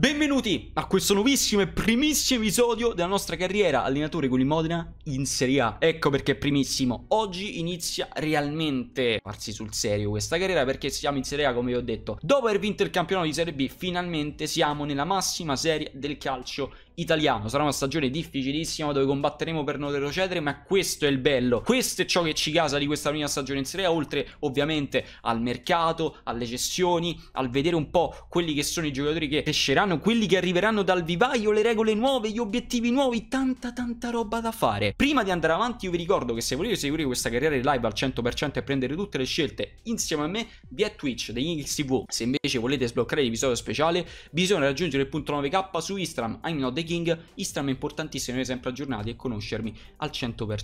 Benvenuti a questo nuovissimo e primissimo episodio della nostra carriera allenatore con il Modena in Serie A. Ecco perché è primissimo. Oggi inizia realmente a farsi sul serio questa carriera perché siamo in Serie A come vi ho detto. Dopo aver vinto il campionato di Serie B finalmente siamo nella massima serie del calcio italiano. Sarà una stagione difficilissima dove combatteremo per non retrocedere, ma questo è il bello. Questo è ciò che ci casa di questa prima stagione in Serie A, oltre ovviamente al mercato, alle cessioni, al vedere un po' quelli che sono i giocatori che cresceranno, quelli che arriveranno dal vivaio, le regole nuove, gli obiettivi nuovi, tanta tanta roba da fare. Prima di andare avanti io vi ricordo che se volete seguire questa carriera in live al 100% e prendere tutte le scelte insieme a me, via Twitch degli X TV. Se invece volete sbloccare l'episodio speciale, bisogna raggiungere il punto 9k su Instagram. I'm not the King, Instagram importantissimo essere sempre aggiornati e conoscermi al 100%.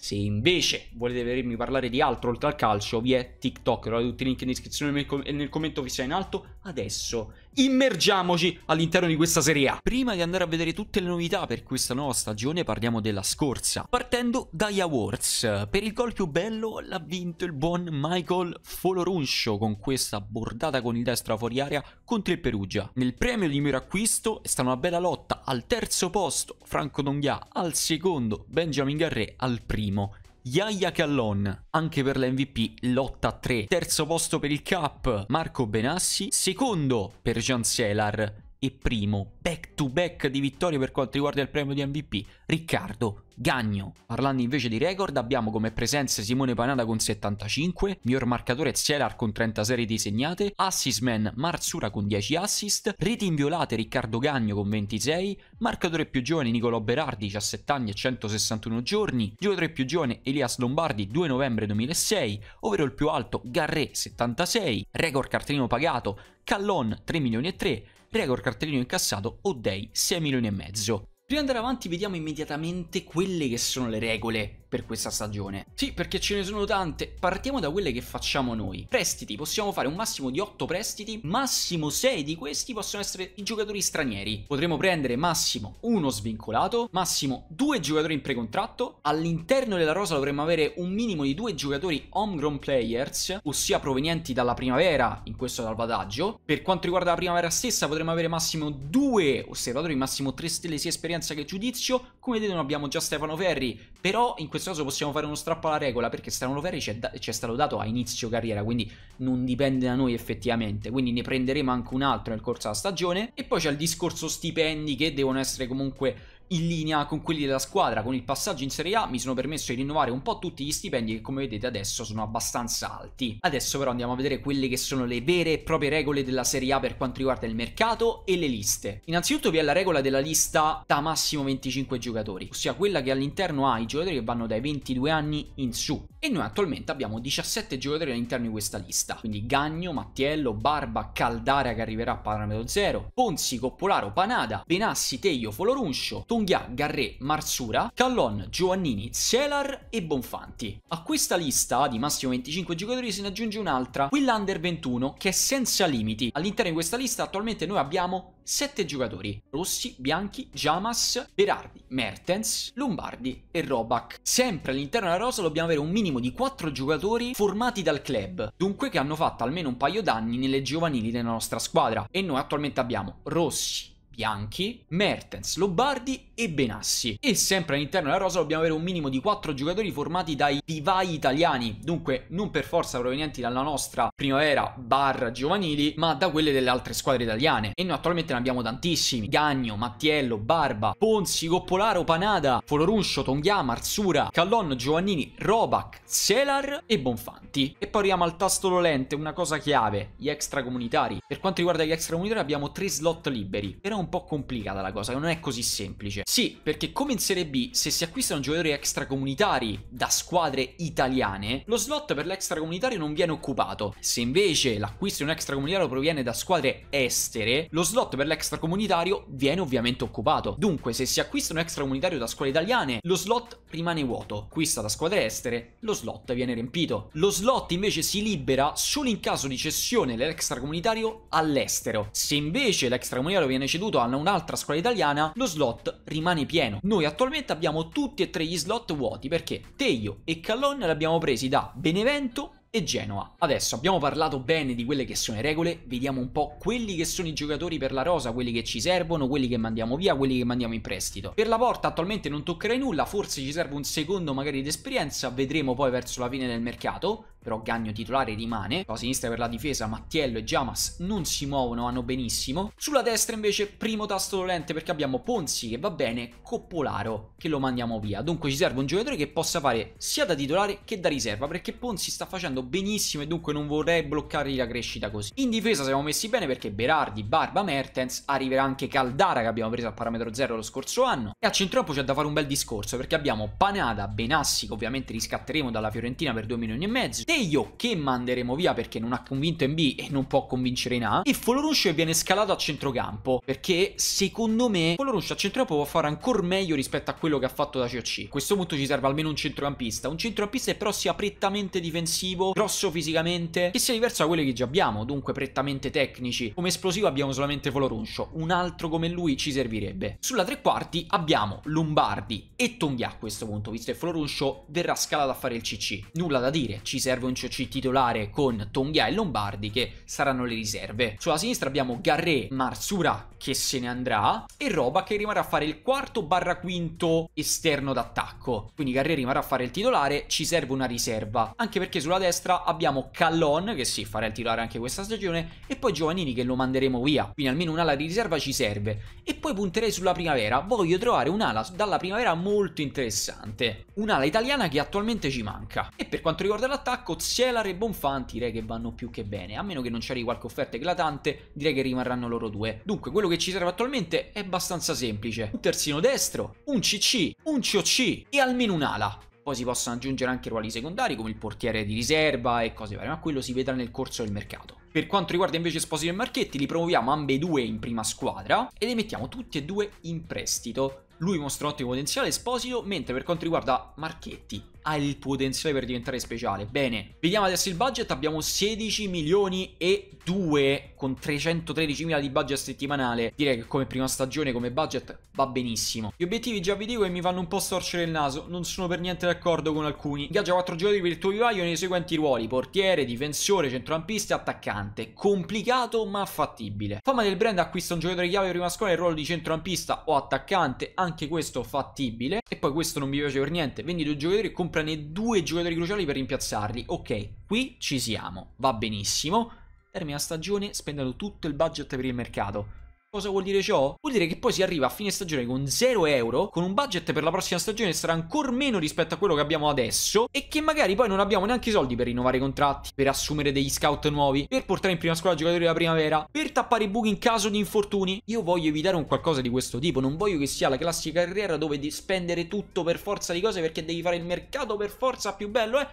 Se invece volete vedermi parlare di altro oltre al calcio, vi è TikTok. Trovate tutti i link in descrizione e nel commento che sia in alto. Adesso immergiamoci all'interno di questa Serie A. Prima di andare a vedere tutte le novità per questa nuova stagione, parliamo della scorsa. Partendo dagli awards, per il gol più bello l'ha vinto il buon Michael Foloruncio con questa bordata con il destro fuori area contro il Perugia. Nel premio di mero acquisto è stata una bella lotta al terzo posto, Franco Donghia al secondo, Benjamin Garré al primo primo. Yaya Callon, anche per l'MVP, lotta a 3. Terzo posto per il Cap, Marco Benassi. Secondo per Jean Selar e primo, back to back di vittorie per quanto riguarda il premio di MVP. Riccardo Gagno. Parlando invece di record, abbiamo come presenze Simone Panada con 75, miglior marcatore Zielar con 30 serie disegnate, assistman Marsura con 10 assist, reti inviolate Riccardo Gagno con 26, marcatore più giovane Nicolò Berardi 17 anni e 161 giorni, giocatore più giovane Elias Lombardi 2 novembre 2006, ovvero il più alto Garré 76, record cartellino pagato Callon 3 milioni e 3, record cartellino incassato o dei 6 milioni e mezzo. Prima di andare avanti vediamo immediatamente quelle che sono le regole per questa stagione. Sì, perché ce ne sono tante. Partiamo da quelle che facciamo noi. Prestiti, possiamo fare un massimo di 8 prestiti, massimo 6 di questi possono essere i giocatori stranieri. Potremo prendere massimo uno svincolato, massimo 2 giocatori in precontratto, all'interno della rosa dovremmo avere un minimo di 2 giocatori homegrown players, ossia provenienti dalla primavera in questo salvataggio. Per quanto riguarda la primavera stessa potremmo avere massimo 2 osservatori, massimo 3 stelle sia esperienza esperienza che giudizio. Come vedete non abbiamo già Stefano Ferri, però in questo caso possiamo fare uno strappo alla regola perché Stefano Ferri ci è, da- ci è stato dato a inizio carriera, quindi non dipende da noi effettivamente, quindi ne prenderemo anche un altro nel corso della stagione. E poi c'è il discorso stipendi che devono essere comunque in linea con quelli della squadra. Con il passaggio in Serie A mi sono permesso di rinnovare un po' tutti gli stipendi che come vedete adesso sono abbastanza alti. Adesso però andiamo a vedere quelle che sono le vere e proprie regole della Serie A per quanto riguarda il mercato e le liste. Innanzitutto vi è la regola della lista da massimo 25 giocatori, ossia quella che all'interno ha i giocatori che vanno dai 22 anni in su. E noi attualmente abbiamo 17 giocatori all'interno di questa lista, quindi Gagno, Mattiello, Barba, Caldara che arriverà a parametro 0, Ponzi, Coppolaro, Panada, Benassi, Teio, Foloruncio, Tom Tonghia, Garré, Marsura, Callon, Giovannini, Selar e Bonfanti. A questa lista di massimo 25 giocatori se ne aggiunge un'altra, quella under 21, che è senza limiti. All'interno di questa lista attualmente noi abbiamo 7 giocatori, Rossi, Bianchi, Jamas, Berardi, Mertens, Lombardi e Robac. Sempre all'interno della rosa dobbiamo avere un minimo di 4 giocatori formati dal club, dunque che hanno fatto almeno un paio d'anni nelle giovanili della nostra squadra e noi attualmente abbiamo Rossi, Bianchi, Mertens, Lombardi e Benassi. E sempre all'interno della rosa dobbiamo avere un minimo di 4 giocatori formati dai vivai italiani, dunque non per forza provenienti dalla nostra primavera barra giovanili, ma da quelle delle altre squadre italiane. E noi attualmente ne abbiamo tantissimi, Gagno, Mattiello, Barba, Ponzi, Coppolaro, Panada, Foloruncio, Tonghia, Marsura, Callon, Giovannini, Robac, Selar e Bonfanti. E poi arriviamo al tasto dolente, una cosa chiave, gli extracomunitari. Per quanto riguarda gli extracomunitari abbiamo 3 slot liberi, Era un po' complicata la cosa, non è così semplice. Sì, perché come in Serie B, se si acquistano giocatori extracomunitari da squadre italiane, lo slot per l'extracomunitario non viene occupato. Se invece l'acquisto di un extracomunitario proviene da squadre estere, lo slot per l'extracomunitario viene ovviamente occupato. Dunque, se si acquista un extracomunitario da squadre italiane, lo slot rimane vuoto. Acquista da squadre estere, lo slot viene riempito. Lo slot invece si libera solo in caso di cessione dell'extracomunitario all'estero. Se invece l'extracomunitario viene ceduto Lodoana, un'altra scuola italiana, lo slot rimane pieno. Noi attualmente abbiamo tutti e tre gli slot vuoti perché Teio e Callon li abbiamo presi da Benevento e Genoa. Adesso abbiamo parlato bene di quelle che sono le regole, vediamo un po' quelli che sono i giocatori per la rosa, quelli che ci servono, quelli che mandiamo via, quelli che mandiamo in prestito. Per la porta attualmente non toccherai nulla, forse ci serve un secondo magari di esperienza, vedremo poi verso la fine del mercato però Gagno titolare rimane. A sinistra per la difesa Mattiello e Jamas non si muovono, vanno benissimo. Sulla destra invece primo tasto dolente perché abbiamo Ponzi che va bene, Coppolaro che lo mandiamo via. Dunque ci serve un giocatore che possa fare sia da titolare che da riserva perché Ponzi sta facendo benissimo e dunque non vorrei bloccargli la crescita così. In difesa siamo messi bene perché Berardi, Barba, Mertens, arriverà anche Caldara che abbiamo preso al parametro 0 lo scorso anno. E a centrocampo c'è da fare un bel discorso perché abbiamo Panada, Benassi che ovviamente riscatteremo dalla Fiorentina per 2 milioni e mezzo, Teio che manderemo via perché non ha convinto in B e non può convincere in A e Folorunsh viene scalato a centrocampo perché secondo me Folorunsh a centrocampo può fare ancora meglio rispetto a quello che ha fatto da COC. A questo punto ci serve almeno un centrocampista, un centrocampista che però sia prettamente difensivo, grosso fisicamente, che sia diverso da quelli che già abbiamo, dunque prettamente tecnici. Come esplosivo abbiamo solamente Foloruncio, un altro come lui ci servirebbe. Sulla tre quarti abbiamo Lombardi e Tonghia a questo punto, visto che Foloruncio verrà scalato a fare il CC. Nulla da dire, ci serve serve un CC titolare con Tonghia e Lombardi che saranno le riserve. Sulla sinistra abbiamo Garré, Marsura che se ne andrà e Roba che rimarrà a fare il quarto barra quinto esterno d'attacco. Quindi Garré rimarrà a fare il titolare, ci serve una riserva. Anche perché sulla destra abbiamo Callon che si sì, farà il titolare anche questa stagione e poi Giovannini che lo manderemo via. Quindi almeno un'ala di riserva ci serve. E poi punterei sulla primavera. Voglio trovare un'ala dalla primavera molto interessante. Un'ala italiana che attualmente ci manca. E per quanto riguarda l'attacco Cozzelar e Bonfanti direi che vanno più che bene, a meno che non ci arrivi qualche offerta eclatante, direi che rimarranno loro due. Dunque, quello che ci serve attualmente è abbastanza semplice. Un terzino destro, un CC, un COC e almeno un'ala. Poi si possono aggiungere anche ruoli secondari come il portiere di riserva e cose varie, ma quello si vedrà nel corso del mercato. Per quanto riguarda invece Esposito e Marchetti, li promuoviamo ambedue in prima squadra e li mettiamo tutti e due in prestito. Lui mostra un ottimo potenziale Esposito, mentre per quanto riguarda Marchetti ha il potenziale per diventare speciale. Bene, vediamo adesso il budget, abbiamo 16 milioni e 2 con 313 mila di budget settimanale. Direi che come prima stagione, come budget, va benissimo. Gli obiettivi già vi dico che mi fanno un po' storcere il naso, non sono per niente d'accordo con alcuni. Ingaggia 4 giocatori per il tuo vivaio nei seguenti ruoli, portiere, difensore, centrocampista, e attaccante. Complicato ma fattibile. Fama del brand acquista un giocatore chiave prima scuola nel ruolo di centrocampista o attaccante, anche questo fattibile. E poi questo non mi piace per niente, vendi due giocatori con comprane due giocatori cruciali per rimpiazzarli. Ok, qui ci siamo, va benissimo. Termina stagione spendendo tutto il budget per il mercato. Cosa vuol dire ciò? Vuol dire che poi si arriva a fine stagione con 0 euro, con un budget per la prossima stagione che sarà ancora meno rispetto a quello che abbiamo adesso e che magari poi non abbiamo neanche i soldi per rinnovare i contratti, per assumere degli scout nuovi, per portare in prima scuola giocatori della primavera, per tappare i buchi in caso di infortuni. Io voglio evitare un qualcosa di questo tipo, non voglio che sia la classica carriera dove devi spendere tutto per forza di cose perché devi fare il mercato per forza più bello, eh?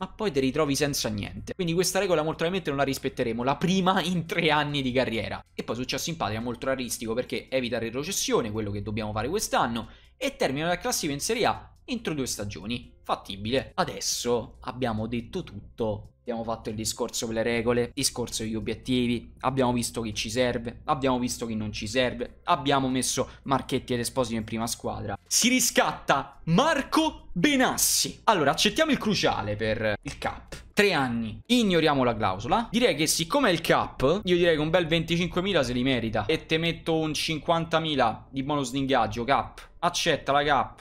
ma poi ti ritrovi senza niente. Quindi questa regola molto probabilmente non la rispetteremo, la prima in tre anni di carriera. E poi successo in patria molto raristico perché evita retrocessione, quello che dobbiamo fare quest'anno, e termina la classifica in Serie A entro due stagioni. Fattibile. Adesso abbiamo detto tutto. Abbiamo fatto il discorso per le regole, discorso degli obiettivi, abbiamo visto chi ci serve, abbiamo visto chi non ci serve, abbiamo messo Marchetti ed Esposito in prima squadra. Si riscatta Marco Benassi. Allora, accettiamo il cruciale per il CAP. Tre anni, ignoriamo la clausola. Direi che siccome è il cap, io direi che un bel 25.000 se li merita. E te metto un 50.000 di bonus di cap. Accetta la cap.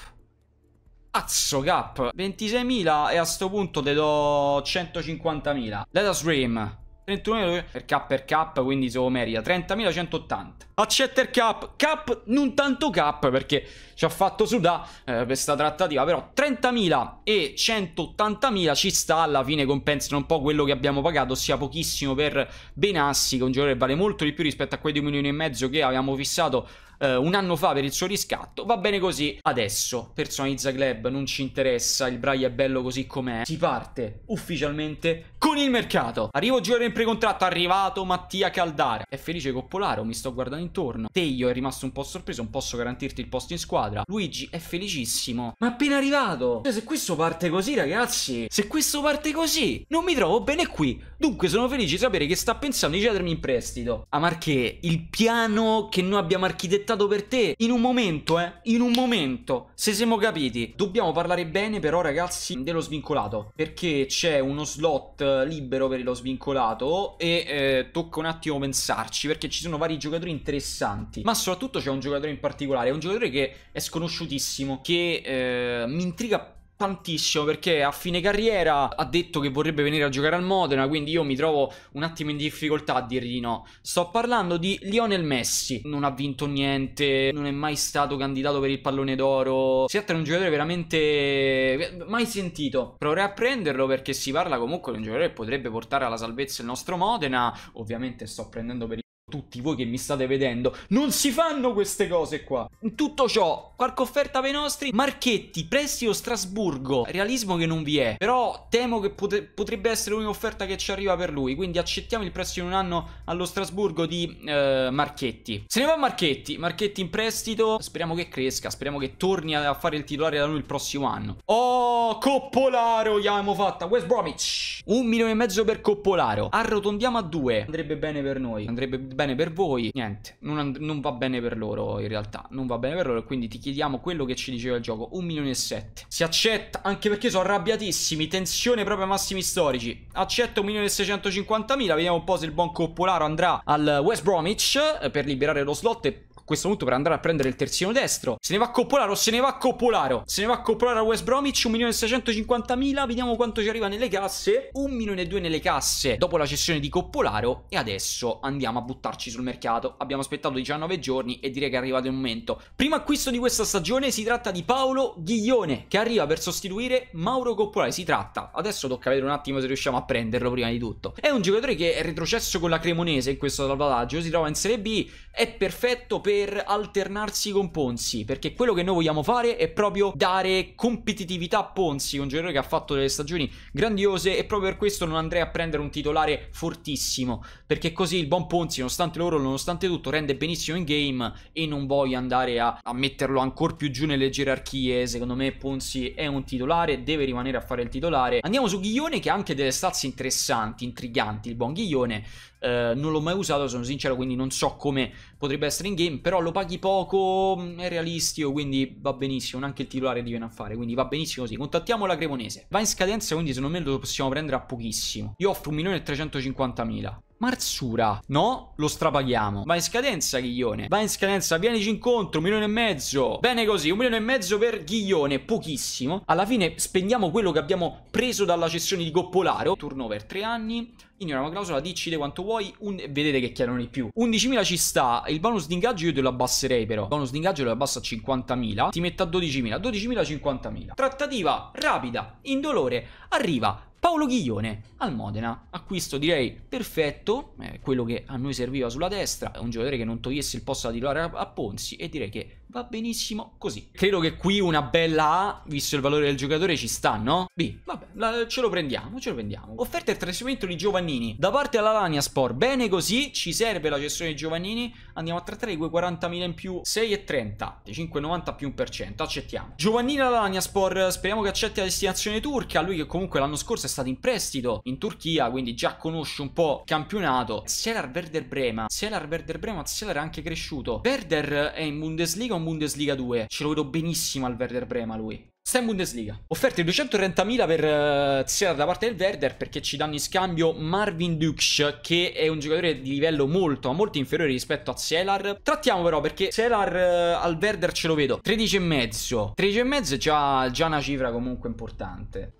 Cazzo, cap. 26.000 e a sto punto te do 150.000. Let us dream. 31.000 per cap per cap, quindi se lo merita. 30.180. Accetter cap. Cap, non tanto cap, perché ci ha fatto sudà eh, questa trattativa. Però 30.000 e 180.000 ci sta alla fine, compensano un po' quello che abbiamo pagato, ossia pochissimo per Benassi, che un giocatore che vale molto di più rispetto a quei 2 milioni e mezzo che avevamo fissato eh, un anno fa per il suo riscatto, va bene così. Adesso personalizza club, non ci interessa, il Braille è bello così com'è. Si parte ufficialmente con il mercato. Arrivo Giorgio in precontratto, arrivato Mattia Caldara. È felice Coppolaro, mi sto guardando intorno. Teio è rimasto un po' sorpreso, non posso garantirti il posto in squadra. Luigi è felicissimo, ma appena arrivato. Cioè, se questo parte così, ragazzi, se questo parte così, non mi trovo bene qui. Dunque sono felice di sapere che sta pensando di cedermi in prestito. A Marche, il piano che noi abbiamo architettato per te, in un momento, eh, in un momento, se siamo capiti. Dobbiamo parlare bene però, ragazzi, dello svincolato, perché c'è uno slot libero per lo svincolato e eh, tocca un attimo pensarci perché ci sono vari giocatori interessanti, ma soprattutto c'è un giocatore in particolare, un giocatore che è sconosciutissimo, che eh, mi intriga tantissimo perché a fine carriera ha detto che vorrebbe venire a giocare al Modena, quindi io mi trovo un attimo in difficoltà a dirgli no. Sto parlando di Lionel Messi, non ha vinto niente, non è mai stato candidato per il pallone d'oro. Si tratta di un giocatore veramente mai sentito. Proverei a prenderlo perché si parla comunque di un giocatore che potrebbe portare alla salvezza il nostro Modena. Ovviamente sto prendendo per il tutti voi che mi state vedendo, non si fanno queste cose qua. In tutto ciò, qualche offerta per i nostri, Marchetti, Prestito Strasburgo, realismo che non vi è, però temo che pote- potrebbe essere l'unica offerta che ci arriva per lui, quindi accettiamo il prestito in un anno allo Strasburgo di eh, Marchetti. Se ne va Marchetti, Marchetti in prestito, speriamo che cresca, speriamo che torni a fare il titolare da noi il prossimo anno. Oh, Coppolaro, gli abbiamo fatta, West Bromwich. Un milione e mezzo per Coppolaro, arrotondiamo a due, andrebbe bene per noi, andrebbe bene bene per voi, niente, non, and- non, va bene per loro in realtà, non va bene per loro, quindi ti chiediamo quello che ci diceva il gioco, 1 milione e 7. Si accetta, anche perché sono arrabbiatissimi, tensione proprio ai massimi storici, accetta 1 milione e 650 mila, vediamo un po' se il buon Coppolaro andrà al West Bromwich eh, per liberare lo slot e questo punto per andare a prendere il terzino destro. Se ne va Coppolaro, se ne va Coppolaro. Se ne va Coppolaro a West Bromwich, 1.650.000. Vediamo quanto ci arriva nelle casse. 1.200.000 nelle casse dopo la cessione di Coppolaro. E adesso andiamo a buttarci sul mercato. Abbiamo aspettato 19 giorni e direi che è arrivato il momento. Primo acquisto di questa stagione si tratta di Paolo Ghiglione che arriva per sostituire Mauro Coppolaro. Si tratta, adesso tocca vedere un attimo se riusciamo a prenderlo prima di tutto. È un giocatore che è retrocesso con la Cremonese in questo salvataggio. Si trova in Serie B. È perfetto per per alternarsi con Ponzi, perché quello che noi vogliamo fare è proprio dare competitività a Ponzi, un giocatore che ha fatto delle stagioni grandiose e proprio per questo non andrei a prendere un titolare fortissimo, perché così il buon Ponzi, nonostante loro, nonostante tutto, rende benissimo in game e non voglio andare a, a metterlo ancora più giù nelle gerarchie, secondo me Ponzi è un titolare, deve rimanere a fare il titolare. Andiamo su Ghiglione che ha anche delle stazze interessanti, intriganti, il buon Ghiglione, eh, non l'ho mai usato, sono sincero, quindi non so come potrebbe essere in game, però lo paghi poco, mm, è realistico, quindi va benissimo, neanche il titolare ti viene a fare, quindi va benissimo così. Contattiamo la Cremonese. Va in scadenza, quindi secondo me lo possiamo prendere a pochissimo. Io offro 1.350.000. Marsura. No, lo strapaghiamo. Va in scadenza Ghiglione. Va in scadenza, vienici incontro, un milione e mezzo. Bene così, un milione e mezzo per Ghiglione, pochissimo. Alla fine spendiamo quello che abbiamo preso dalla cessione di Coppolaro. Turnover tre anni. una clausola, diccide quanto vuoi. Un... Vedete che chiedono di più. 11.000 ci sta. Il bonus di ingaggio io te lo abbasserei però. Il bonus di ingaggio lo abbasso a 50.000. Ti metto a 12.000. 12.000, 50.000. Trattativa rapida, indolore. Arriva Paolo Ghiglione al Modena, acquisto direi perfetto, eh, quello che a noi serviva sulla destra, è un giocatore che non togliesse il posto da titolare a Ponzi e direi che va benissimo così. Credo che qui una bella A, visto il valore del giocatore, ci sta, no? B, vabbè, la, ce lo prendiamo, ce lo prendiamo. Offerta e trasferimento di Giovannini. Da parte della Lania Sport, bene così, ci serve la gestione di Giovannini. Andiamo a trattare quei 40.000 in più, 6,30, 5,90 più 1%, accettiamo. Giovannini alla Lania Sport, speriamo che accetti la destinazione turca, lui che comunque l'anno scorso è stato in prestito in Turchia, quindi già conosce un po' il campionato. Selar Werder Brema, Selar Werder Brema, Selar è anche cresciuto. Werder è in Bundesliga in Bundesliga 2. Ce lo vedo benissimo al Werder Brema lui. Sta in Bundesliga. Offerte 230.000 per uh, eh, Tsiara da parte del Werder perché ci danno in scambio Marvin Dux che è un giocatore di livello molto, molto inferiore rispetto a Zelar. Trattiamo però perché Zelar uh, eh, al Werder ce lo vedo 13,5. 13,5 è già, già una cifra comunque importante.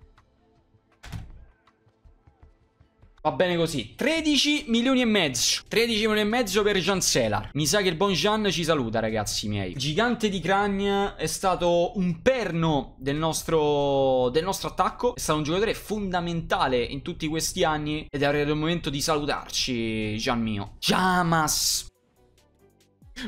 Va bene così. 13 milioni e mezzo. 13 milioni e mezzo per Gian Selar. Mi sa che il buon Gian ci saluta, ragazzi miei. Gigante di Crania è stato un perno del nostro, del nostro attacco. È stato un giocatore fondamentale in tutti questi anni. Ed è arrivato il momento di salutarci, Gian mio. Jamas.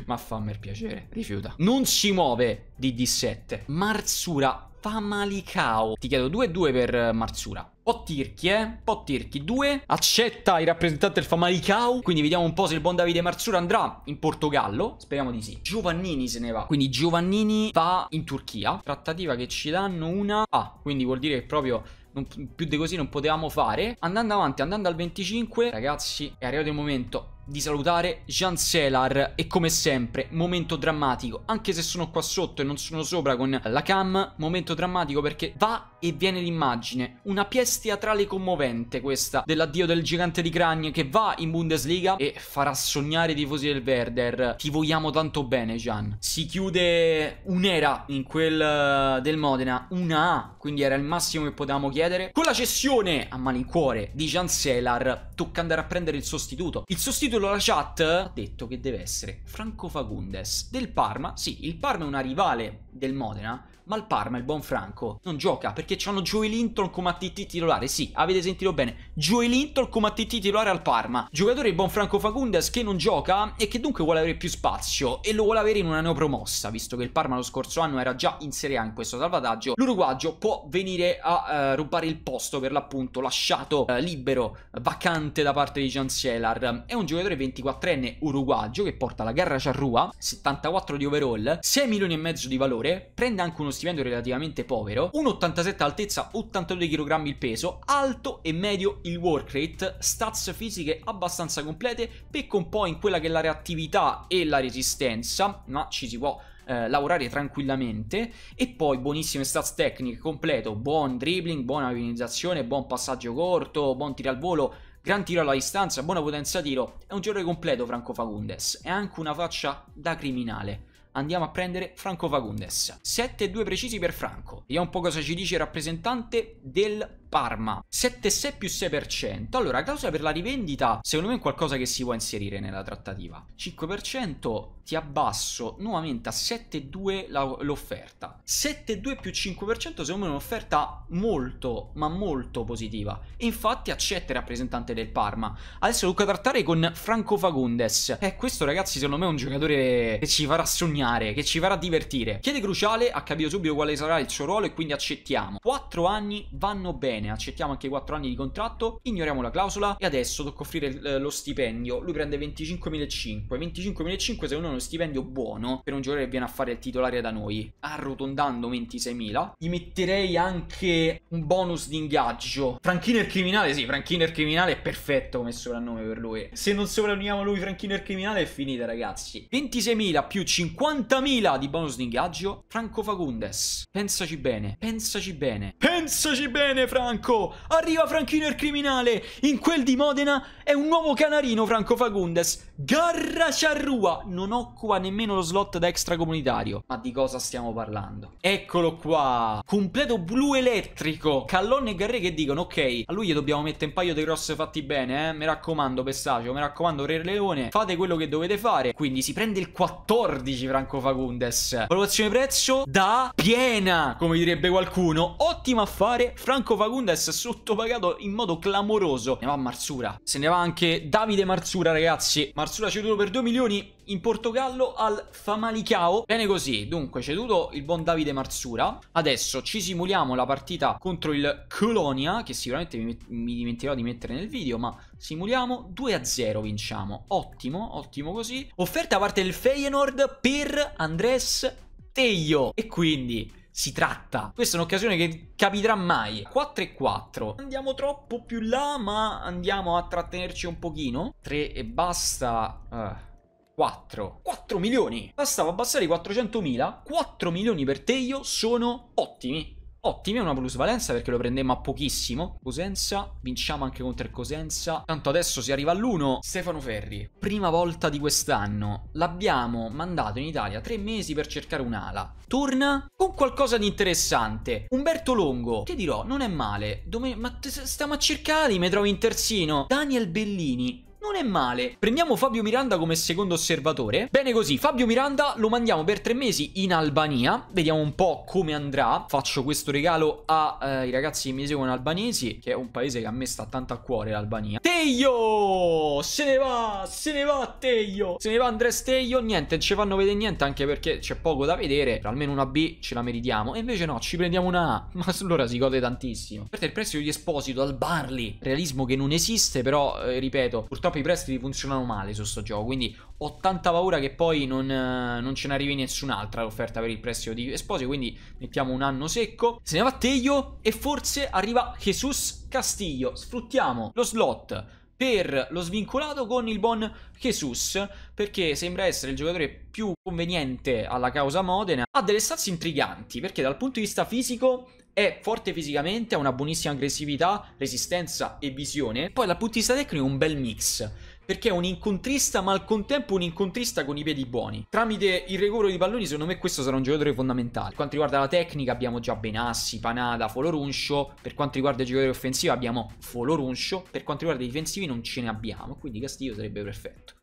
Ma fammi il piacere, rifiuta. Non si muove di D7. Marsura Tamalicao. Ti chiedo 2-2 per eh, Marsura. Po' tirchi, eh? Un po' tirchi. 2. Accetta il rappresentante del Famalicao. Quindi vediamo un po' se il buon Davide Marsura andrà in Portogallo. Speriamo di sì. Giovannini se ne va. Quindi Giovannini va in Turchia. Trattativa che ci danno una... Ah, quindi vuol dire che proprio... Non, più di così non potevamo fare Andando avanti, andando al 25 Ragazzi, è arrivato il momento di salutare Jean Selar e come sempre momento drammatico anche se sono qua sotto e non sono sopra con la cam momento drammatico perché va e viene l'immagine una pièce teatrale commovente questa dell'addio del gigante di Cragne che va in Bundesliga e farà sognare i tifosi del Werder ti vogliamo tanto bene Jean si chiude un'era in quel eh, del Modena una A quindi era il massimo che potevamo chiedere con la cessione a malincuore di Jean Selar tocca andare a prendere il sostituto il sostituto titolo la chat ha detto che deve essere Franco Fagundes del Parma. Sì, il Parma è una rivale del Modena, ma il Parma, il buon Franco, non gioca perché hanno Joey Linton come ATT titolare. Sì, avete sentito bene. Joey Linton come ATT titolare al Parma. Giocatore il buon Franco Facundes che non gioca e che dunque vuole avere più spazio e lo vuole avere in una neopromossa, visto che il Parma lo scorso anno era già in Serie A in questo salvataggio. L'uruguaggio può venire a eh, rubare il posto per l'appunto lasciato eh, libero, vacante da parte di Jansielar. È un giocatore 24enne uruguaggio che porta la garra Charrua, 74 di overall, 6 milioni e mezzo di valore, prende anche uno stipendio relativamente povero, un 87 altezza, 82 kg il peso, alto e medio il work rate, stats fisiche abbastanza complete, pecca un po' in quella che è la reattività e la resistenza, ma ci si può eh, lavorare tranquillamente e poi buonissime stats tecniche, completo, buon dribbling, buona organizzazione, buon passaggio corto, buon tiro al volo, gran tiro alla distanza, buona potenza tiro, è un giocatore completo Franco Fagundes, è anche una faccia da criminale andiamo a prendere Franco Vagundes. 7-2 precisi per Franco. Vediamo un po' cosa ci dice il rappresentante del Parma 7,6 più 6%. Allora, causa per la rivendita, secondo me è qualcosa che si può inserire nella trattativa. 5% ti abbasso nuovamente a 7,2 l'offerta. 7,2 più 5% secondo me è un'offerta molto, ma molto positiva. E infatti accetta il rappresentante del Parma. Adesso tocca trattare con Franco Fagundes. Eh, questo ragazzi secondo me è un giocatore che ci farà sognare, che ci farà divertire. Chiede cruciale, ha capito subito quale sarà il suo ruolo e quindi accettiamo. 4 anni vanno bene bene, accettiamo anche i 4 anni di contratto, ignoriamo la clausola e adesso tocca offrire eh, lo stipendio. Lui prende 25.500, 25.500 secondo me è uno stipendio buono per un giocatore che viene a fare il titolare da noi. Arrotondando 26.000, gli metterei anche un bonus di ingaggio. Franchiner criminale, sì, Franchiner criminale è perfetto come soprannome per lui. Se non soprannomiamo lui Franchiner criminale è finita ragazzi. 26.000 più 50.000 di bonus di ingaggio, Franco Fagundes, Pensaci bene, pensaci bene. Pensaci bene. Pensaci bene, Franco! Arriva Franchino il criminale! In quel di Modena è un nuovo canarino, Franco Fagundes. Garra Charrua! Non occupa nemmeno lo slot da extracomunitario. Ma di cosa stiamo parlando? Eccolo qua! Completo blu elettrico! Callone e Garre che dicono, ok, a lui gli dobbiamo mettere un paio di cross fatti bene, eh? Mi raccomando, Pestacio, mi raccomando, Re Leone, fate quello che dovete fare. Quindi si prende il 14, Franco Fagundes. Valutazione prezzo da piena, come direbbe qualcuno. Ottima fare. Franco Fagundes sottopagato in modo clamoroso. Ne va Marsura. Se ne va anche Davide Marsura, ragazzi. Marsura ceduto per 2 milioni in Portogallo al Famalicao. Bene così, dunque ceduto il buon Davide Marsura. Adesso ci simuliamo la partita contro il Colonia, che sicuramente mi, mi dimenticherò di mettere nel video, ma simuliamo 2-0 vinciamo. Ottimo, ottimo così. Offerta da parte del Feyenoord per Andres Teglio. E quindi si tratta. Questa è un'occasione che capirà mai. 4 e 4. Andiamo troppo più là, ma andiamo a trattenerci un pochino. 3 e basta. Uh. 4. 4 milioni! Bastava abbassare i 400.000. 4 milioni per Teio sono ottimi. Ottimi, una plusvalenza perché lo prendemmo a pochissimo. Cosenza, vinciamo anche contro il Cosenza. Tanto adesso si arriva all'1. Stefano Ferri, prima volta di quest'anno. L'abbiamo mandato in Italia tre mesi per cercare un'ala. Torna con qualcosa di interessante. Umberto Longo, ti dirò, non è male. Dome ma stiamo a cercare, mi trovi in terzino. Daniel Bellini, non è male. Prendiamo Fabio Miranda come secondo osservatore. Bene così, Fabio Miranda lo mandiamo per tre mesi in Albania. Vediamo un po' come andrà. Faccio questo regalo ai eh, ragazzi che mi seguono albanesi, che è un paese che a me sta tanto a cuore l'Albania. Teio! Se ne va! Se ne va Teio! Se ne va Andres Teio, niente, non ci fanno vedere niente anche perché c'è poco da vedere. Almeno una B ce la meritiamo. E invece no, ci prendiamo una A. Ma allora si gode tantissimo. Per certo, te il prezzo di Esposito al Barley. Realismo che non esiste, però, eh, ripeto, purtroppo purtroppo i prestiti funzionano male su sto gioco, quindi ho tanta paura che poi non, eh, non ce ne arrivi nessun'altra l'offerta per il prestito di Esposito, quindi mettiamo un anno secco. Se ne va Teglio e forse arriva Jesus Castiglio. Sfruttiamo lo slot per lo svincolato con il buon Jesus perché sembra essere il giocatore più conveniente alla causa Modena ha delle stats intriganti perché dal punto di vista fisico è forte fisicamente, ha una buonissima aggressività, resistenza e visione. Poi dal punto di vista tecnico è un bel mix perché è un incontrista ma al contempo un incontrista con i piedi buoni. Tramite il recupero di palloni secondo me questo sarà un giocatore fondamentale. Per quanto riguarda la tecnica abbiamo già Benassi, Panada, Foloruncio, per quanto riguarda i giocatori offensivi abbiamo Foloruncio, per quanto riguarda i difensivi non ce ne abbiamo, quindi Castiglio sarebbe perfetto.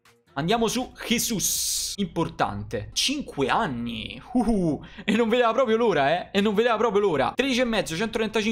Andiamo su Jesus. Importante. 5 anni. Uh, e non vedeva proprio l'ora, eh. E non vedeva proprio l'ora. 13,5,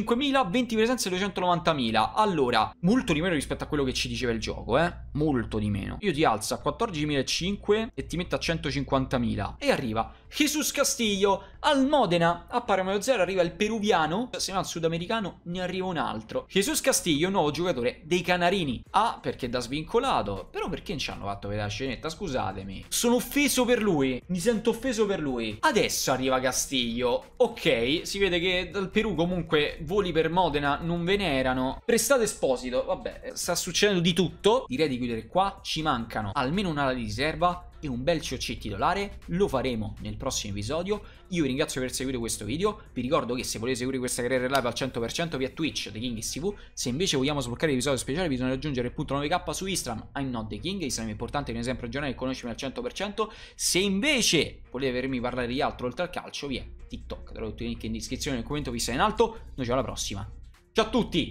135.000, 20 presenze, 290.000. Allora, molto di meno rispetto a quello che ci diceva il gioco, eh. Molto di meno. Io ti alzo a 14.500 e ti metto a 150.000. E arriva Jesus Castillo al Modena a Parma Zero arriva il peruviano, se no al sudamericano ne arriva un altro. Jesus Castillo, nuovo giocatore dei Canarini. Ah, perché da svincolato, però perché non ci hanno fatto vedere la scenetta? Scusatemi. Sono offeso per lui, mi sento offeso per lui. Adesso arriva Castiglio. Ok, si vede che dal Perù comunque voli per Modena non ve ne erano. Prestate Esposito, vabbè, eh, sta succedendo di tutto. Direi di chiudere qua, ci mancano almeno un'ala di riserva e un bel COC titolare, lo faremo nel prossimo episodio. Io vi ringrazio per aver seguito questo video, vi ricordo che se volete seguire questa carriera live al 100% via Twitch The King TV, se invece vogliamo sbloccare l'episodio speciale bisogna raggiungere il punto 9k su Instagram, I'm not the King, Instagram è importante, è un esempio giornale e conoscermi al 100%, se invece volete vedermi parlare di altro oltre al calcio vi è TikTok, trovo tutti i link in descrizione e nel commento vi sta in alto, noi ci vediamo alla prossima, ciao a tutti!